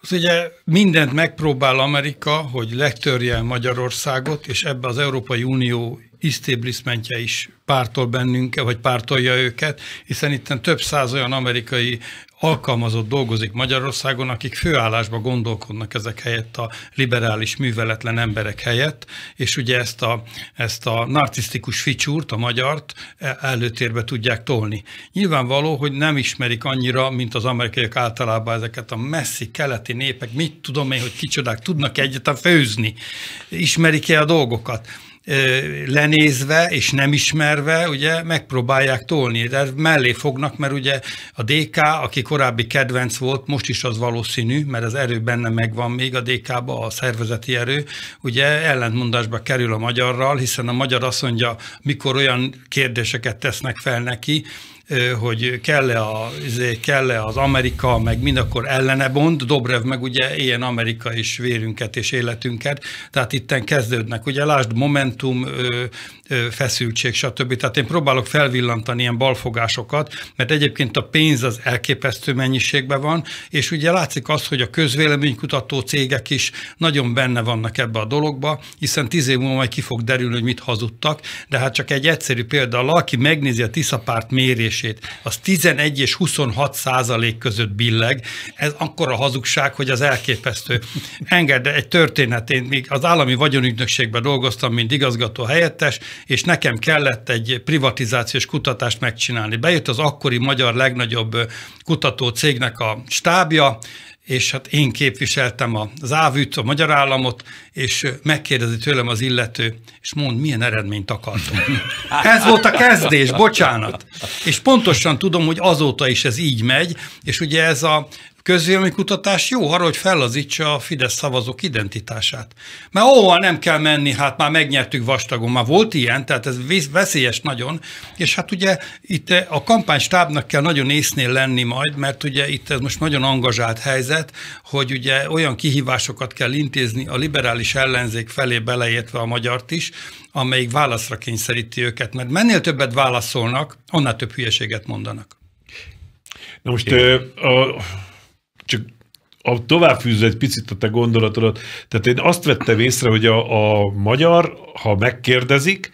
az ugye mindent megpróbál Amerika, hogy letörje Magyarországot, és ebbe az Európai Unió isztéblismentje is pártol bennünket, vagy pártolja őket, hiszen itt több száz olyan amerikai alkalmazott dolgozik Magyarországon, akik főállásba gondolkodnak ezek helyett a liberális, műveletlen emberek helyett, és ugye ezt a, ezt a narcisztikus ficsúrt, a magyart e, előtérbe tudják tolni. Nyilvánvaló, hogy nem ismerik annyira, mint az amerikaiak általában ezeket a messzi keleti népek, mit tudom én, hogy kicsodák tudnak egyet a főzni, ismerik-e a dolgokat lenézve és nem ismerve, ugye megpróbálják tolni, de mellé fognak, mert ugye a DK, aki korábbi kedvenc volt, most is az valószínű, mert az erő benne megvan még a DK-ba, a szervezeti erő, ugye ellentmondásba kerül a magyarral, hiszen a magyar azt mondja, mikor olyan kérdéseket tesznek fel neki, hogy kell-e, a, izé, kell-e az Amerika, meg mind akkor ellene bond, Dobrev meg ugye ilyen Amerika is vérünket és életünket, tehát itten kezdődnek, ugye lásd Momentum, feszültség, stb. Tehát én próbálok felvillantani ilyen balfogásokat, mert egyébként a pénz az elképesztő mennyiségben van, és ugye látszik az, hogy a közvéleménykutató cégek is nagyon benne vannak ebbe a dologba, hiszen tíz év múlva majd ki fog derülni, hogy mit hazudtak, de hát csak egy egyszerű példa, aki megnézi a Tiszapárt mérés mérését, az 11 és 26 százalék között billeg. Ez akkora hazugság, hogy az elképesztő. Engedd egy történet, én még az állami vagyonügynökségben dolgoztam, mint igazgató helyettes, és nekem kellett egy privatizációs kutatást megcsinálni. Bejött az akkori magyar legnagyobb kutató cégnek a stábja, és hát én képviseltem az ávűt, a magyar államot, és megkérdezi tőlem az illető, és mond, milyen eredményt akartunk. [laughs] Ez volt a kezdés, bocsánat. És pontosan tudom, hogy azóta is ez így megy, és ugye ez a közélmi kutatás jó arra, hogy fellazítsa a Fidesz szavazók identitását. Mert ahol nem kell menni, hát már megnyertük vastagon, már volt ilyen, tehát ez veszélyes nagyon, és hát ugye itt a kampánystábnak kell nagyon észnél lenni majd, mert ugye itt ez most nagyon angazsált helyzet, hogy ugye olyan kihívásokat kell intézni a liberális ellenzék felé beleértve a magyart is, amelyik válaszra kényszeríti őket, mert mennél többet válaszolnak, annál több hülyeséget mondanak. Na most a, csak a, továbbfűzve egy picit a te gondolatodat, tehát én azt vettem észre, hogy a, a magyar, ha megkérdezik,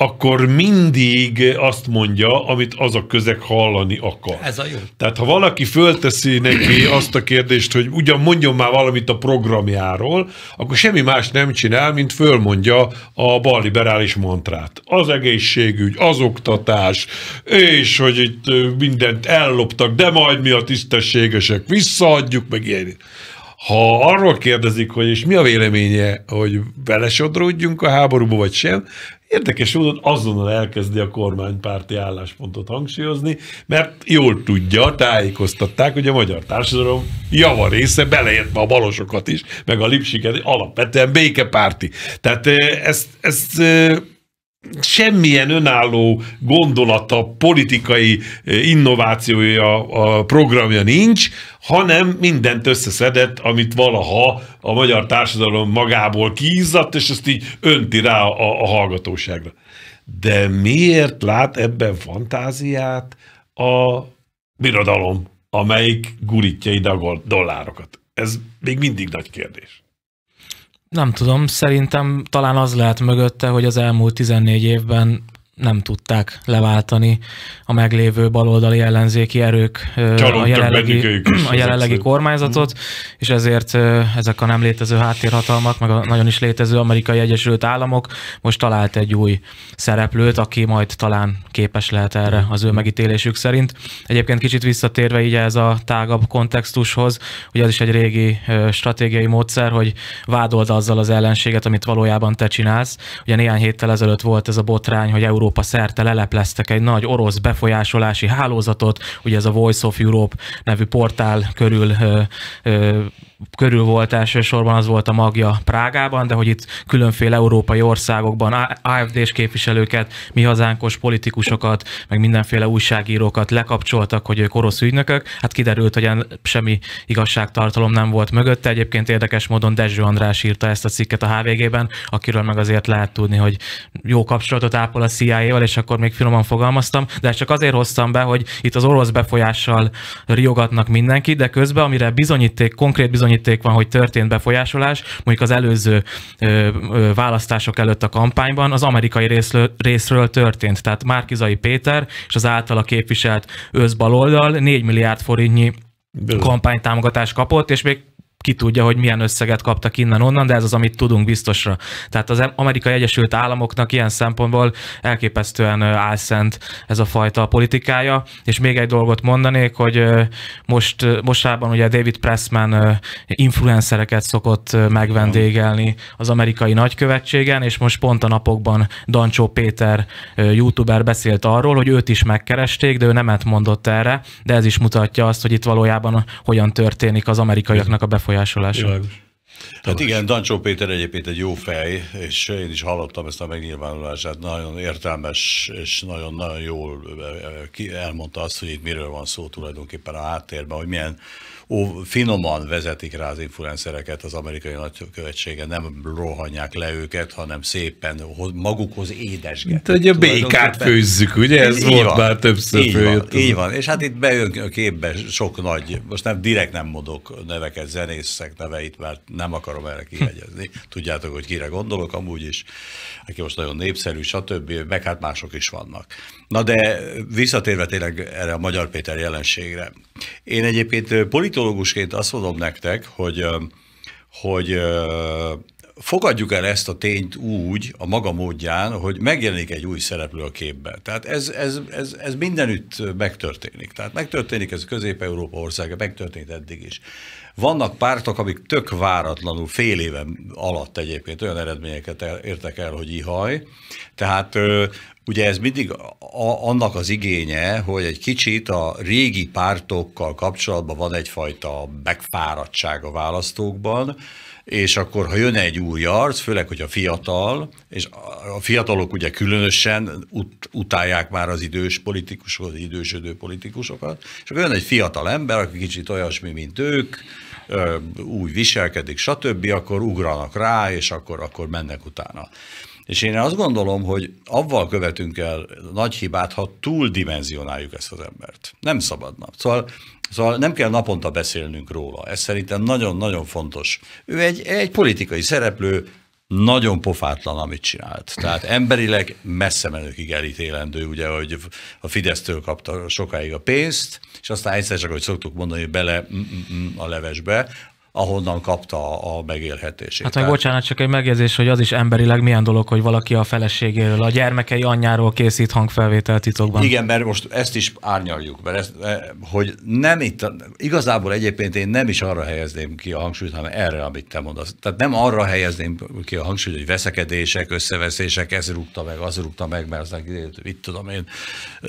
akkor mindig azt mondja, amit az a közeg hallani akar. Ez a jó. Tehát ha valaki fölteszi neki azt a kérdést, hogy ugyan mondjon már valamit a programjáról, akkor semmi más nem csinál, mint fölmondja a balliberális mantrát. Az egészségügy, az oktatás, és hogy itt mindent elloptak, de majd mi a tisztességesek visszaadjuk, meg ilyen. Ha arról kérdezik, hogy és mi a véleménye, hogy belesodródjunk a háborúba, vagy sem, Érdekes módon azonnal elkezdi a kormánypárti álláspontot hangsúlyozni, mert jól tudja, tájékoztatták, hogy a magyar társadalom java része, beleértve a balosokat is, meg a lipsiket, alapvetően békepárti. Tehát eh, ezt, ezt eh, semmilyen önálló gondolata, politikai eh, innovációja a programja nincs, hanem mindent összeszedett, amit valaha a magyar társadalom magából kiizzadt, és ezt így önti rá a, a hallgatóságra. De miért lát ebben fantáziát a birodalom, amelyik gurítja ide a dollárokat? Ez még mindig nagy kérdés. Nem tudom, szerintem talán az lehet mögötte, hogy az elmúlt 14 évben nem tudták leváltani a meglévő baloldali ellenzéki erők Csalódtak a jelenlegi, a jelenlegi kormányzatot, és ezért ezek a nem létező háttérhatalmak, meg a nagyon is létező amerikai Egyesült Államok most talált egy új szereplőt, aki majd talán képes lehet erre az ő megítélésük szerint. Egyébként kicsit visszatérve így ez a tágabb kontextushoz, hogy ez is egy régi stratégiai módszer, hogy vádold azzal az ellenséget, amit valójában te csinálsz. Ugye néhány héttel ezelőtt volt ez a botrány, hogy Euró Európa szerte lelepleztek egy nagy orosz befolyásolási hálózatot, ugye ez a Voice of Europe nevű portál körül ö, ö, körül volt elsősorban, az volt a magja Prágában, de hogy itt különféle európai országokban AFD-s képviselőket, mi hazánkos politikusokat, meg mindenféle újságírókat lekapcsoltak, hogy ők orosz ügynökök. Hát kiderült, hogy semmi igazságtartalom nem volt mögötte. Egyébként érdekes módon Dezső András írta ezt a cikket a HVG-ben, akiről meg azért lehet tudni, hogy jó kapcsolatot ápol a CIA-val, és akkor még finoman fogalmaztam, de csak azért hoztam be, hogy itt az orosz befolyással riogatnak mindenki, de közben, amire bizonyíték, konkrét bizonyíték bizonyíték van, hogy történt befolyásolás, mondjuk az előző ö, ö, választások előtt a kampányban az amerikai részről, részről történt. Tehát Márkizai Péter és az általa képviselt őszbaloldal 4 milliárd forintnyi kampánytámogatást kapott, és még ki tudja, hogy milyen összeget kaptak innen-onnan, de ez az, amit tudunk biztosra. Tehát az Amerikai Egyesült Államoknak ilyen szempontból elképesztően álszent ez a fajta politikája, és még egy dolgot mondanék, hogy most, mostában ugye David Pressman influencereket szokott megvendégelni az amerikai nagykövetségen, és most pont a napokban Dancsó Péter youtuber beszélt arról, hogy őt is megkeresték, de ő nemet mondott erre, de ez is mutatja azt, hogy itt valójában hogyan történik az amerikaiaknak a befolyása befolyásolása. Világos. Hát igen, Dancsó Péter egyébként egy jó fej, és én is hallottam ezt a megnyilvánulását, nagyon értelmes, és nagyon-nagyon jól eh, elmondta azt, hogy itt miről van szó tulajdonképpen a háttérben, hogy milyen ó, finoman vezetik rá az influencereket az amerikai nagykövetsége, nem rohanják le őket, hanem szépen magukhoz édesgetik. Mint hogy a békát főzzük, ugye? Ez így volt van, már többször így van, így van, és hát itt bejön a képbe sok nagy, most nem direkt nem mondok neveket, zenészek neveit, mert nem akarom erre kihegyezni. Hm. Tudjátok, hogy kire gondolok amúgy is, aki most nagyon népszerű, stb., meg hát mások is vannak. Na de visszatérve tényleg erre a Magyar Péter jelenségre. Én egyébként politikai politológusként azt mondom nektek, hogy, hogy fogadjuk el ezt a tényt úgy, a maga módján, hogy megjelenik egy új szereplő a képbe. Tehát ez, ez, ez, ez mindenütt megtörténik. Tehát megtörténik ez Közép-Európa országa, megtörtént eddig is. Vannak pártok, amik tök váratlanul, fél éven alatt egyébként olyan eredményeket értek el, hogy ihaj. Tehát Ugye ez mindig annak az igénye, hogy egy kicsit a régi pártokkal kapcsolatban van egyfajta megfáradtság a választókban, és akkor, ha jön egy új arc, főleg, hogy a fiatal, és a fiatalok ugye különösen ut- utálják már az idős politikusokat, az idősödő politikusokat, és akkor jön egy fiatal ember, aki kicsit olyasmi, mint ők, úgy viselkedik, stb., akkor ugranak rá, és akkor, akkor mennek utána. És én azt gondolom, hogy avval követünk el nagy hibát, ha túldimenzionáljuk ezt az embert. Nem szabadna. Szóval, szóval nem kell naponta beszélnünk róla. Ez szerintem nagyon-nagyon fontos. Ő egy, egy politikai szereplő, nagyon pofátlan, amit csinált. Tehát emberileg messze menőkig elítélendő, ugye, hogy a Fidesztől kapta sokáig a pénzt, és aztán egyszer csak, hogy szoktuk mondani, bele mm, mm, mm, a levesbe, ahonnan kapta a megélhetését. Hát meg Tehát... bocsánat, csak egy megjegyzés, hogy az is emberileg milyen dolog, hogy valaki a feleségéről, a gyermekei anyjáról készít hangfelvételt titokban. Igen, mert most ezt is árnyaljuk, mert ezt, e, hogy nem itt, igazából egyébként én nem is arra helyezném ki a hangsúlyt, hanem erre, amit te mondasz. Tehát nem arra helyezném ki a hangsúlyt, hogy veszekedések, összeveszések, ez rúgta meg, az rúgta meg, mert aztán itt tudom én, e,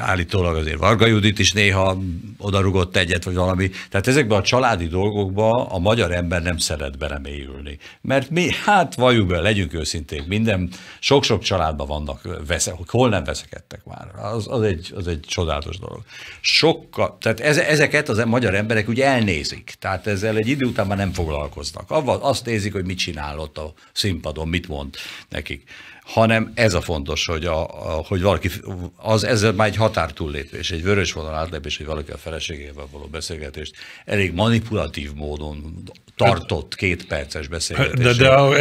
állítólag azért Varga Judit is néha odarugott egyet, vagy valami. Tehát ezekben a családi dolgok dolgokba a magyar ember nem szeret belemélyülni. Mert mi, hát valljuk be, legyünk őszinték, minden, sok-sok családban vannak, vesze, hol nem veszekedtek már. Az, az, egy, az egy csodálatos dolog. Sokkal, tehát ez, ezeket az magyar emberek úgy elnézik. Tehát ezzel egy idő után már nem foglalkoznak. Azt nézik, hogy mit csinál ott a színpadon, mit mond nekik hanem ez a fontos, hogy, a, a, hogy valaki, az ezzel már egy határ túllépés, egy vörös vonal átlépés, hogy valaki a feleségével való beszélgetést elég manipulatív módon tartott két perces beszélgetés. De, de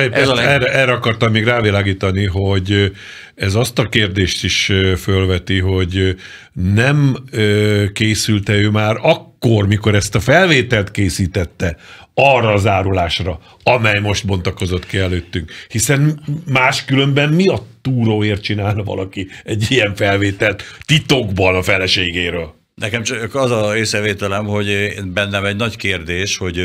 de ez a erre, erre akartam még rávilágítani, hogy ez azt a kérdést is fölveti, hogy nem készült készült-e ő már akkor, mikor ezt a felvételt készítette, arra az árulásra, amely most bontakozott ki előttünk. Hiszen máskülönben mi a túróért csinálna valaki egy ilyen felvételt titokban a feleségéről? Nekem csak az a észrevételem, hogy bennem egy nagy kérdés, hogy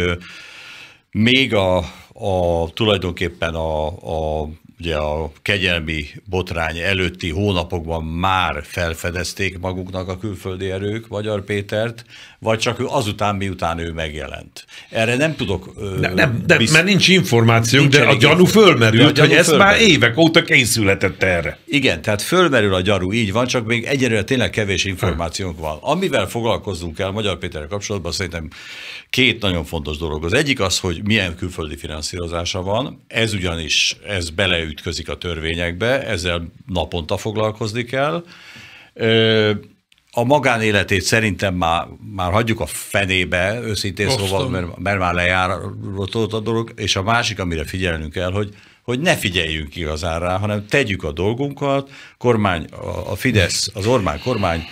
még a, a tulajdonképpen a, a ugye a kegyelmi botrány előtti hónapokban már felfedezték maguknak a külföldi erők Magyar Pétert, vagy csak ő azután, miután ő megjelent. Erre nem tudok... Ö, ne, nem, de, bizt... mert nincs információ, nincs de a gyanú fölmerült, a gyanú hogy ez már évek óta készületett erre. Igen, tehát fölmerül a gyanú, így van, csak még egyelőre tényleg kevés információnk van. Amivel foglalkozzunk el Magyar Péterrel kapcsolatban, szerintem két nagyon fontos dolog. Az egyik az, hogy milyen külföldi finanszírozása van, ez ugyanis, ez beleütközik a törvényekbe, ezzel naponta foglalkozni kell. A magánéletét szerintem már, már hagyjuk a fenébe, őszintén Osztom. szóval, mert, mert már lejáratott a dolog, és a másik, amire figyelnünk kell, hogy hogy ne figyeljünk igazán rá, hanem tegyük a dolgunkat, kormány, a Fidesz, az Orbán kormány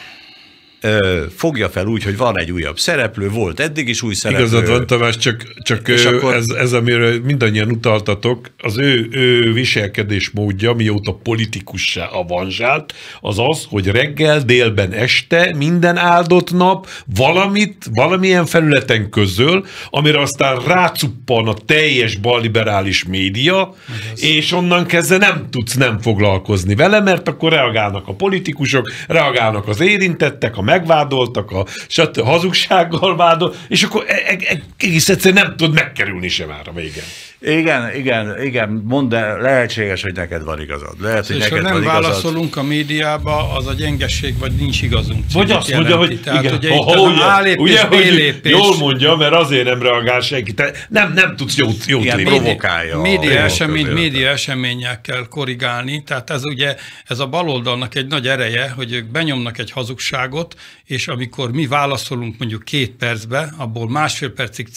ö, fogja fel úgy, hogy van egy újabb szereplő, volt eddig is új szereplő. Igazad van, Tamás, csak, csak és akkor... ez, ez, amire mindannyian utaltatok, az ő, ő viselkedés módja, mióta politikussá avanzsált, az az, hogy reggel, délben, este, minden áldott nap valamit, valamilyen felületen közöl, amire aztán rácuppan a teljes balliberális média, Igaz. és onnan kezdve nem tudsz nem foglalkozni vele, mert akkor reagálnak a politikusok, reagálnak az érintettek, a megvádoltak, a, stb. hazugsággal vádol, és akkor e-, e-, egész egyszerűen nem tud megkerülni sem már a végén. Igen, igen, igen, mondd el, lehetséges, hogy neked van igazad. Lehet, hogy és neked ha nem van válaszolunk igazad. a médiába, az a gyengeség, vagy nincs igazunk. Vagy azt mondja, hogy Tehát, igen. Ugye, ha, ha, ugye, A lépés, ugye, hogy lépés. Jól mondja, mert azért nem reagál senki. Te nem, nem tudsz jót, jót igen, lépni. Provokálja. Média, esemény, média eseményekkel kell korrigálni. Tehát ez ugye, ez a baloldalnak egy nagy ereje, hogy ők benyomnak egy hazugságot, és amikor mi válaszolunk mondjuk két percbe, abból másfél percig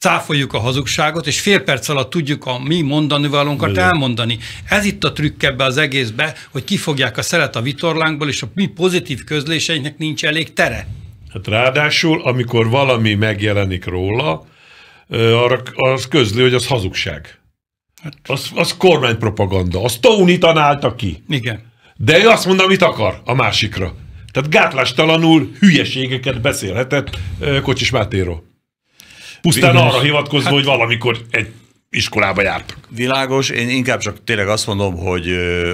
cáfoljuk a hazugságot, és fél perc alatt tudjuk a mi mondani valónkat elmondani. Ez itt a trükk ebbe az egészbe, hogy kifogják a szelet a vitorlánkból, és a mi pozitív közléseinknek nincs elég tere. Hát ráadásul, amikor valami megjelenik róla, arra az közli, hogy az hazugság. Hát. Az, az kormánypropaganda, az Tony tanálta ki. Igen. De ő azt mondta, amit akar a másikra. Tehát gátlástalanul hülyeségeket beszélhetett Kocsis Mátéról. Pusztán Igen. arra hivatkozva, hát, hogy valamikor egy iskolába jártak. Világos, én inkább csak tényleg azt mondom, hogy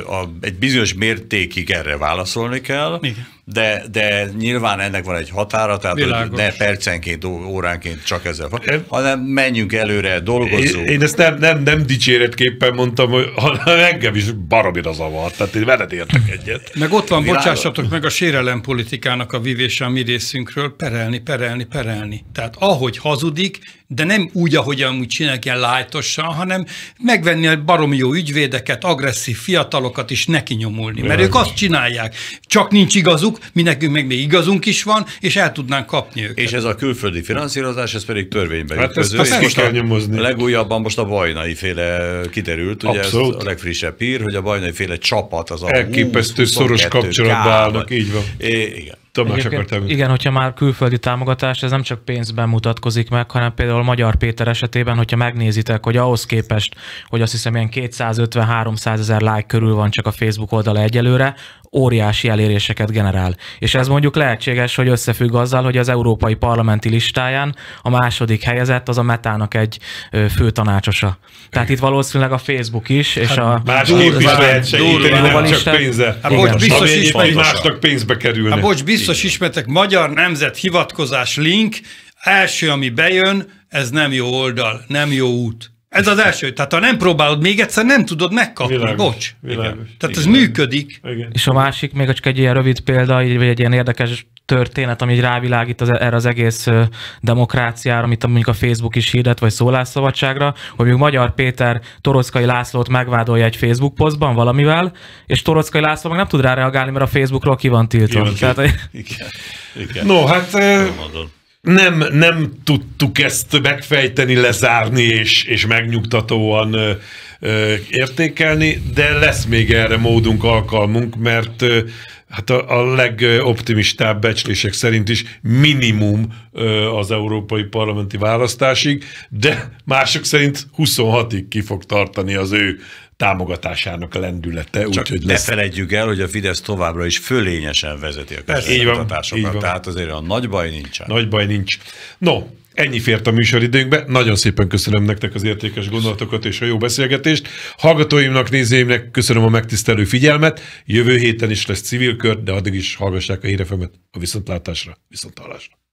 a, egy bizonyos mértékig erre válaszolni kell. Igen de, de nyilván ennek van egy határa, tehát hogy ne percenként, óránként csak ezzel, én, hanem menjünk előre, dolgozzunk. Én, én ezt nem, nem, nem dicséretképpen mondtam, hogy, [laughs] hanem engem is baromira zavart, tehát én veled értek egyet. Meg ott van, bocsássatok meg a sérelem politikának a vívése a mi részünkről, perelni, perelni, perelni. Tehát ahogy hazudik, de nem úgy, ahogy amúgy csinálják ilyen lájtosan, hanem megvenni a baromi jó ügyvédeket, agresszív fiatalokat is neki nyomulni, mert ők azt csinálják, csak nincs igazuk, igazuk, mi nekünk meg még igazunk is van, és el tudnánk kapni őket. És ez a külföldi finanszírozás, ez pedig törvényben hát ütköző, ezt, ezt most kell nyomozni. legújabban most a bajnai féle kiderült, ugye Abszolút. ez a legfrissebb hír, hogy a bajnai féle csapat az a Elképesztő 20, szoros kapcsolatban állnak, így van. É, igen. Tamás akartam. Igen, hogyha már külföldi támogatás, ez nem csak pénzben mutatkozik meg, hanem például Magyar Péter esetében, hogyha megnézitek, hogy ahhoz képest, hogy azt hiszem ilyen 250-300 ezer like körül van csak a Facebook oldala egyelőre, óriási eléréseket generál. És ez mondjuk lehetséges, hogy összefügg azzal, hogy az európai parlamenti listáján a második helyezett az a Metának egy fő tanácsosa. Tehát itt valószínűleg a Facebook is, és hát a... Másképp is lehet segíteni, nem csak pénze. Hát, bocs, biztos is másnak pénzbe kerülne. Hát, bocs, biztos hosszas ismertek, Magyar Nemzet hivatkozás link, első, ami bejön, ez nem jó oldal, nem jó út. Ez az első. Tehát ha nem próbálod még egyszer, nem tudod megkapni. Világos, Bocs. Világos, Tehát igen. ez működik. Igen. És a másik, még csak egy ilyen rövid példa, vagy egy ilyen érdekes történet, ami így rávilágít az, e- erre az egész demokráciára, amit mondjuk a Facebook is hirdet, vagy szólásszabadságra, hogy mondjuk Magyar Péter Torockai Lászlót megvádolja egy Facebook posztban valamivel, és Torockai László meg nem tud rá reagálni, mert a Facebookról ki van tiltva. Igen. Tehát, igen, igen. No, hát... nem, nem tudtuk ezt megfejteni, lezárni és, és megnyugtatóan ö, ö, értékelni, de lesz még erre módunk, alkalmunk, mert ö, hát a, a legoptimistább becslések szerint is minimum az európai parlamenti választásig, de mások szerint 26-ig ki fog tartani az ő támogatásának a lendülete. Csak úgy, ne lesz... felejtjük el, hogy a Fidesz továbbra is fölényesen vezeti a közszolgáltatásokat, tehát azért a nagy baj nincsen. Nagy baj nincs. No, Ennyi fért a műsoridőnkbe. Nagyon szépen köszönöm nektek az értékes gondolatokat és a jó beszélgetést. Hallgatóimnak, nézőimnek köszönöm a megtisztelő figyelmet. Jövő héten is lesz civil kör, de addig is hallgassák a hírefemet a viszontlátásra, viszontalásra.